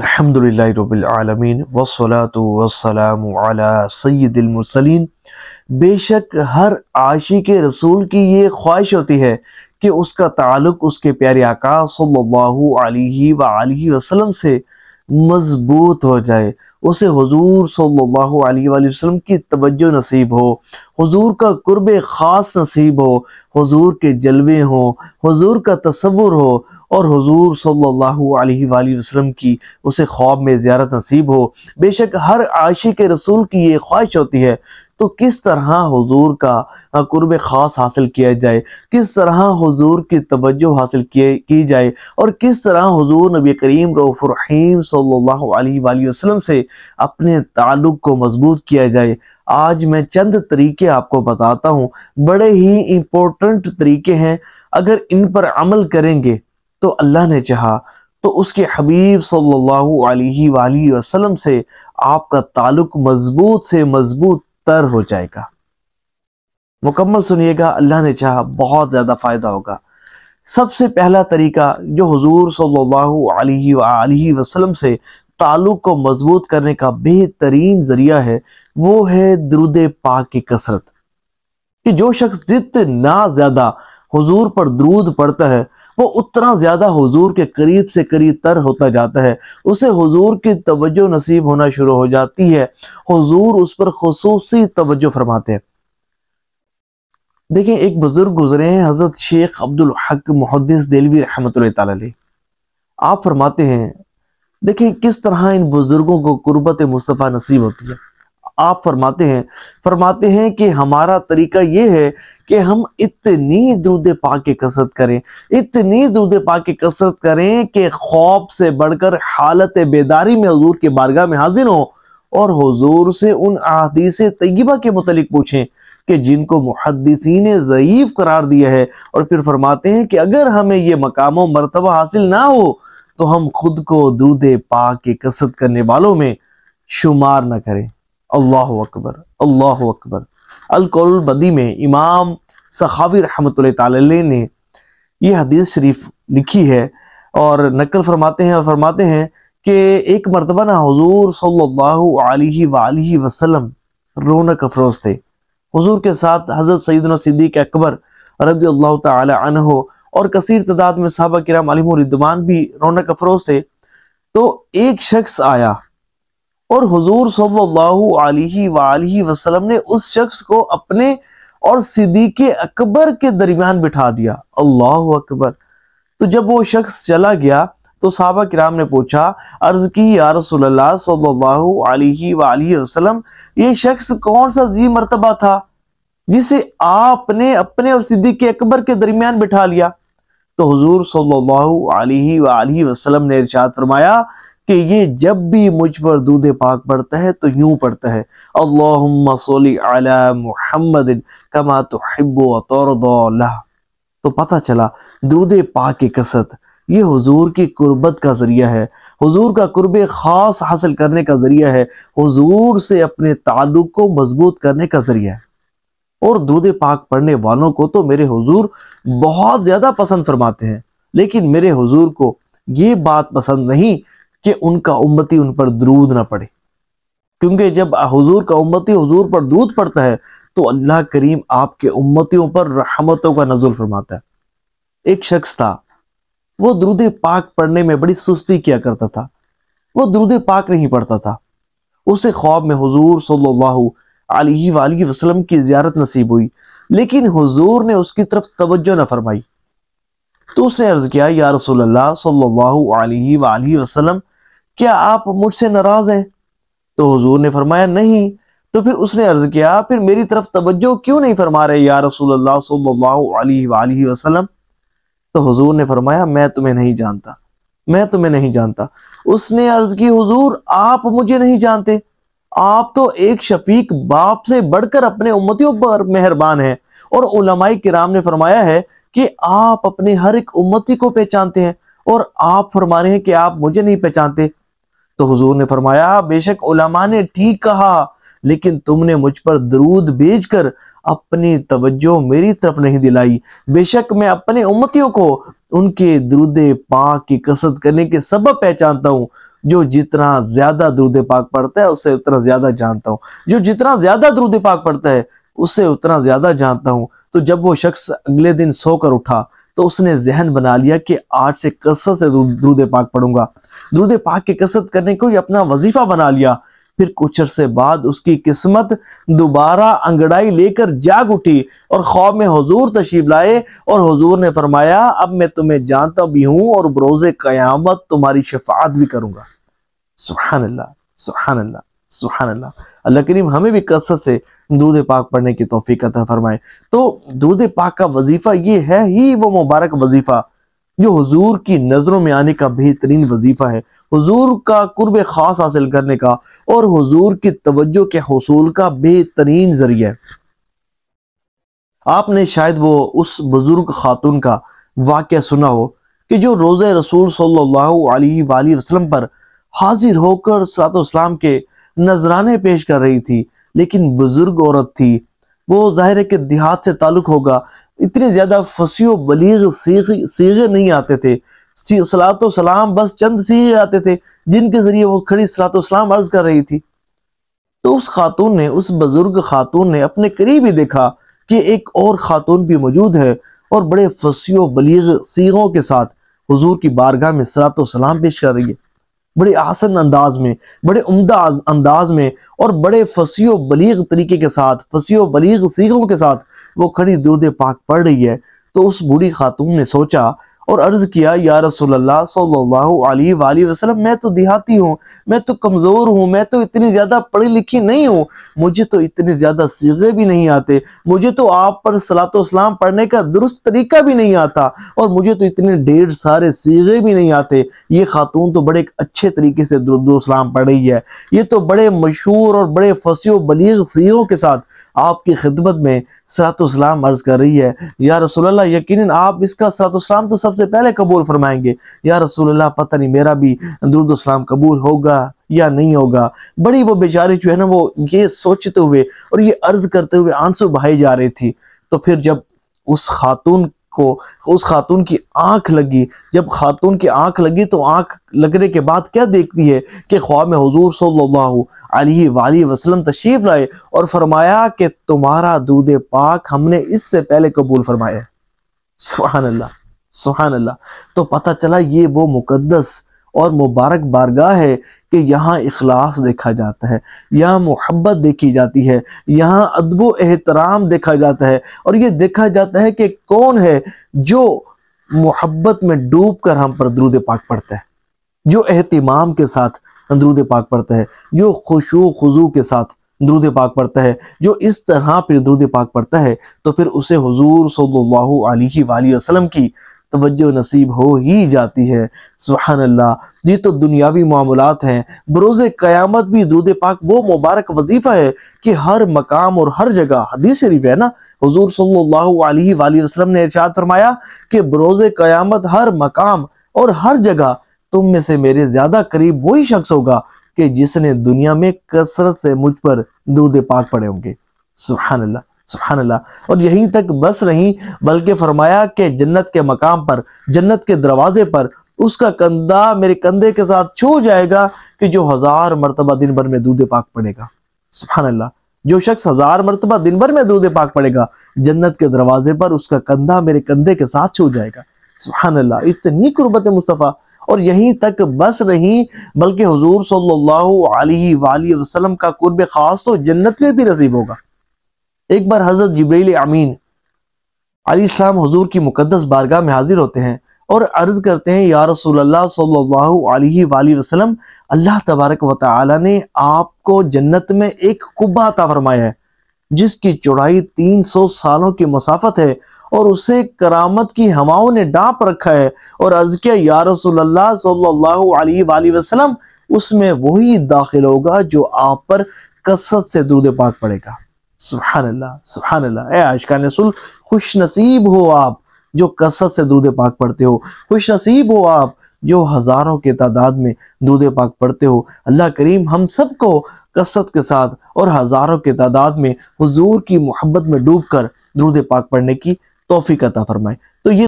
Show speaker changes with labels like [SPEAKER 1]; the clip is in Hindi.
[SPEAKER 1] अलहमदिल्ला अला वसलाम सैदिलमरसलिन बेशक हर आशी के रसूल की ये ख्वाहिश होती है कि उसका ताल्लुक उसके प्यारे आका सल्लल्लाहु अलैहि वसल्लम से मजबूत हो जाए उसे हजूर सल्लाम की तवज्जो नसीब हो हजूर का कुर्ब ख़ास नसीब हो हजूर के जलवे हो हजूर का तस्वुर हो और हजूर सल्ला वसलम की उसे ख्वाब में ज़्यारत नसीब हो बेशक हर के रसूल की ये ख्वाहिश होती है तो किस तरह हुजूर का कुर्ब ख़ास हासिल किया जाए किस तरह हुजूर की तवज्जो हासिल की जाए और किस तरह हुजूर नबी करीम रहीम सल्लल्लाहु अलैहि वसल्लम से अपने ताल्लुक़ को मजबूत किया जाए आज मैं चंद तरीके आपको बताता हूँ बड़े ही इम्पोर्टेंट तरीके हैं अगर इन पर अमल करेंगे तो अल्लाह ने चाहा तो उसके हबीब सल्लल्लाहु अलैहि वसल्लम से आपका ताल्लुक मजबूत से मजबूत बेहतर हो जाएगा मुकम्मल सुनिएगा अल्लाह ने चाहा बहुत ज़्यादा फ़ायदा होगा सबसे पहला तरीका जो हुजूर सल्लल्लाहु अलैहि वसल्लम से ताल्लुक़ को मजबूत करने का बेहतरीन ज़रिया है वो है दरुद पाक की कसरत कि जो शख्स जितना ज़्यादा हुजूर पर द्रूद पड़ता है वो उतना ज़्यादा हुजूर के करीब से करीब तर होता जाता है उसे हुजूर की तवज्जो नसीब होना शुरू हो जाती है हुजूर उस पर खसूसी तवज्जो फरमाते हैं देखिए एक बुजुर्ग गुजरे हैं हजरत शेख अब्दुल हक मुहदस दिलवी रहमत आप फरमाते हैं देखिए किस तरह इन बुजुर्गों को कुर्बत मुस्तफ़ा नसीब होती है आप फरमाते हैं फरमाते हैं कि हमारा तरीका ये है कि हम इतनी दूध पा के कसरत करें इतनी दूध पा के कसरत करें कि खौफ से बढ़कर हालत बेदारी में हजूर के बारगाह में हाजिर हो और हजूर से उन अदीस तयबा के मतलब पूछें कि जिनको ने ज़यीफ़ करार दिया है और फिर फरमाते हैं कि अगर हमें ये मकाम मरतबा हासिल ना हो तो हम खुद को दूध पा के कसरत करने वालों में शुमार ना करें अल्लाह अकबर अल्लाह अकबर अलकोलबदी में इमाम सखावी रहमत ने यह हदीस शरीफ लिखी है और नकल फरमाते हैं और फरमाते हैं कि एक मरतबा ना हजूर सल्लल्लाहु रौनक अफरोज थे हजूर के साथ हज़रत सैदन सिद्दीक अकबर रदी अल्लाह तहो और कसर तदाद में साहबा कराम रिदवान भी रौनक अफरोज थे तो एक शख्स आया और हजूर सल्लल्लाहु वसल्लम ने उस शख्स को अपने और सिद्दीक अकबर के दरमियान बिठा दिया अल्लाह अकबर तो जब वो शख्स चला गया तो साहबा किराम ने पूछा अर्ज की या रसोल्ला ये शख्स कौन सा जी मरतबा था जिसे आपने अपने और सिद्दीक अकबर के दरमियान बिठा लिया तो हजूर सल्लल्लाहु अलैहि ने इर्शाद फरमाया कि ये जब भी मुझ पर दूध पाक पड़ता है तो यूं पड़ता है अला मुहम्मद कमा तो हिब्बो तो पता चला दूध पाक की कसत ये हुजूर की कुर्बत का ज़रिया है हुजूर का कुर्ब ख़ास हासिल करने का ज़रिया है हुजूर से अपने ताल्लुक़ को मजबूत करने का ज़रिया है और दूध पाक पढ़ने वालों को तो मेरे हुजूर बहुत ज़्यादा पसंद फरमाते हैं लेकिन मेरे हुजूर को ये बात पसंद नहीं कि उनका उम्मती उन पर दरूद ना पड़े क्योंकि जब हुजूर का उम्मती हुजूर पर दूध पड़ता है तो अल्लाह करीम आपके उम्मतियों पर रहमतों का नजुल फरमाता है एक शख्स था वो द्रुद पाक पढ़ने में बड़ी सुस्ती किया करता था वो द्रुद पाक नहीं पढ़ता था उसे ख्वाब में हजूर सल्लल्लाहु अलैहि वसल्लम की जियारत नसीब हुई लेकिन हुजूर ने उसकी तरफ तवज्जो न फरमाई तो उसने अर्ज किया या रसूल अल्लाह सल्लल्लाहु अलैहि वसल्लम क्या आप मुझसे नाराज हैं तो हजूर ने फरमाया नहीं तो फिर उसने अर्ज किया फिर मेरी तरफ तवज्जो क्यों नहीं फरमा रहे या रसूल अल्लाह सल्लल्लाहु वसल्लम तो हुजूर ने फरमाया मैं तुम्हें नहीं जानता मैं तुम्हें नहीं जानता उसने अर्ज की हुजूर आप मुझे नहीं जानते आप तो एक शफीक बाप से बढ़कर अपने उम्मतियों पर मेहरबान हैं और उलमाई किराम ने फरमाया है कि आप अपने हर एक उम्मती को पहचानते हैं और आप फरमा रहे हैं कि आप मुझे नहीं पहचानते तो हुजूर ने फरमाया बेशक उलमा ने ठीक कहा लेकिन तुमने मुझ पर दरूद भेजकर अपनी तवज्जो मेरी तरफ नहीं दिलाई बेशक मैं अपने उम्मतियों को उनके दरूद पाक की कसरत करने के सबब पहचानता हूँ जो जितना ज्यादा दरूद पाक पढ़ता है उससे उतना ज्यादा जानता हूँ जो जितना ज्यादा दरूद पाक पढ़ता है उससे उतना ज्यादा जानता हूँ तो जब वो शख्स अगले दिन सोकर उठा तो उसने जहन बना लिया कि आज से कसरत से दरूद पाक पढ़ूंगा दूध पाक की कसरत करने को ही अपना वजीफा बना लिया फिर कुछ अरसे बाद उसकी किस्मत दोबारा अंगड़ाई लेकर जाग उठी और खौब में हजूर तशीफ लाए और हजूर ने फरमाया अब मैं तुम्हें जानता भी हूं और बरोजे क़यामत तुम्हारी शफात भी करूंगा सुहान अल्लाह सुहान अल्लाह सुबहान अल्लाह अल्लाह करीम हमें भी कसरत से दूध पाक पढ़ने की तोफीकत अता फरमाए तो दूध पाक का वजीफ़ा ये है ही वो मुबारक वजीफ़ा जो हजूर की नज़रों में आने का बेहतरीन वजीफ़ा है हजूर का कुर्ब ख़ास हासिल करने का और हजूर की तवज्जो के हसूल का बेहतरीन ज़रिया है आपने शायद वो उस बुज़ुर्ग खातून का वाक्य सुना हो कि जो रोज़ रसूल सल्लल्लाहु पर हाजिर होकर सलातम के नजराने पेश कर रही थी लेकिन बुज़ुर्ग औरत थी वो जाहिर है कि देहात से ताल्लुक होगा इतने ज़्यादा फसी बलीग सीगे नहीं आते थे सलात सलाम बस चंद सीगे आते थे जिनके ज़रिए वो खड़ी सलात सलाम अर्ज कर रही थी तो उस खातून ने उस बुजुर्ग खातून ने अपने करीब ही देखा कि एक और खातून भी मौजूद है और बड़े फसी बलीग सीगों के साथ हजूर की बारगाह में सलात सलाम पेश कर रही है बड़े आसन अंदाज में बड़े उम्दा अंदाज में और बड़े फसीो बलीग तरीके के साथ फसीो बलीग सीखों के साथ वो खड़ी दुरुद पाक पड़ रही है तो उस बूढ़ी खातून ने सोचा और अर्ज किया या रसोल्ला वसल्लम मैं तो देहाती हूँ मैं तो कमज़ोर हूँ मैं तो इतनी ज़्यादा पढ़ी लिखी नहीं हूँ मुझे तो इतने ज़्यादा सीगे भी नहीं आते मुझे तो आप पर सलातोसलाम पढ़ने का दुरुस्त तरीका भी नहीं आता और मुझे तो इतने ढेर सारे सीगे भी नहीं आते ये खातून तो बड़े अच्छे तरीके से दुरुद्दोसलाम पढ़ रही है ये तो बड़े मशहूर और बड़े फसी बलीग सीगों के साथ आपकी खिदमत में सलात अर्ज कर रही है या रसोल्ला यकीन आप इसका सलातोसलाम तो सब सबसे पहले कबूल फरमाएंगे या रसूलुल्लाह पता नहीं मेरा भी दरुदोसलाम कबूल होगा या नहीं होगा बड़ी वो बेचारे जो है ना वो ये सोचते हुए और ये अर्ज करते हुए आंसू बहाई जा रही थी तो फिर जब उस खातून को उस खातून की आंख लगी जब खातून की आंख लगी तो आंख लगने के बाद क्या देखती है कि ख्वाब में हजूर सल्लल्लाहु अलैहि वसल्लम तशरीफ लाए और फरमाया कि तुम्हारा दूध पाक हमने इससे पहले कबूल फरमाया सुबह अल्लाह सुहान अल्लाह तो पता चला ये वो मुकद्दस और मुबारक बारगाह है कि यहाँ इखलास देखा जाता है यहाँ मोहब्बत देखी जाती है यहाँ अदब एहतराम देखा जाता है और ये देखा जाता है कि कौन है जो मोहब्बत में डूब कर हम पर दरूद पाक पढ़ता है जो एहतमाम के साथ दरूद पाक पढ़ता है जो खुशू खजू के साथ दरूद पाक पढ़ता है जो इस तरह फिर दरूद पाक पढ़ता है तो फिर उसे हजूर सल्लल्लाहु अलैहि वसल्लम की तवज्जो नसीब हो ही जाती है सुबहान अल्लाह ये तो दुनियावी मामूलत हैं बरोज़ क़यामत भी दुरूद पाक वो मुबारक वजीफ़ा है कि हर मकाम और हर जगह हदीस शरीफ है ना हजूर सल्ला वसलम ने इर्शाद फरमाया कि बरोज़ क़यामत हर मकाम और हर जगह तुम में से मेरे ज़्यादा करीब वही शख्स होगा कि जिसने दुनिया में कसरत से मुझ पर दूध पाक पड़े होंगे सुबहान अल्लाह सुबहानल्ला अल्लाह और यहीं तक बस नहीं बल्कि फरमाया कि जन्नत के मकाम पर जन्नत के दरवाजे पर उसका कंधा मेरे कंधे के साथ छू जाएगा कि जो हजार मरतबा दिन भर में दूध पाक पड़ेगा सुबहानल्ला अल्लाह जो शख्स हजार मरतबा दिन भर में दूध पाक पड़ेगा जन्नत के दरवाजे पर उसका कंधा मेरे कंधे के साथ छू जाएगा सुबहान इतनी कुर्बत मुस्तफ़ा और यहीं तक बस नहीं बल्कि हजूर सल्लल्लाहु अलैहि वसल्लम का कुर्ब खास तो जन्नत में भी नसीब होगा एक बार हजरत जबरील अमीन अलीस्लाम हजूर की मुकदस बारगाह में हाजिर होते हैं और अर्ज करते हैं या रसूलल्लाह सल्लल्लाहु अल्लाह तबारक व ताली ने आपको जन्नत में एक कुब्बा अता फरमाया है जिसकी चौड़ाई 300 सालों की मुसाफत है और उसे करामत की हवाओं ने डांप रखा है और अर्ज किया या रसूलल्लाह सल्लल्लाहु उसमें वही दाखिल होगा जो आप पर कसरत से दूध पाक पड़ेगा सुबहानल्ला सुबहानल्ला ए आशकान रसूल खुश नसीब हो आप जो कसरत से दूध पाक पढ़ते हो खुश नसीब हो आप जो हज़ारों के तादाद में दूध पाक पढ़ते हो अल्लाह करीम हम सबको कसरत के साथ और हज़ारों के तादाद में हजूर की मोहब्बत में डूब कर दूध पाक पढ़ने की तोहफी कता फरमाए तो ये